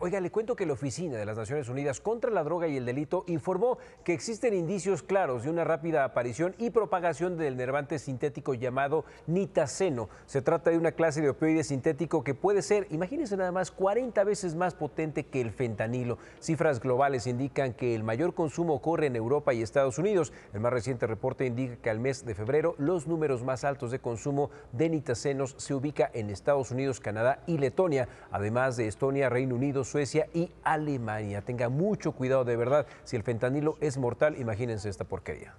Oiga, le cuento que la Oficina de las Naciones Unidas contra la Droga y el Delito informó que existen indicios claros de una rápida aparición y propagación del nervante sintético llamado nitaceno. Se trata de una clase de opioide sintético que puede ser, imagínense nada más, 40 veces más potente que el fentanilo. Cifras globales indican que el mayor consumo ocurre en Europa y Estados Unidos. El más reciente reporte indica que al mes de febrero los números más altos de consumo de nitacenos se ubica en Estados Unidos, Canadá y Letonia, además de Estonia, Reino Unido Suecia y Alemania. Tenga mucho cuidado de verdad. Si el fentanilo es mortal, imagínense esta porquería.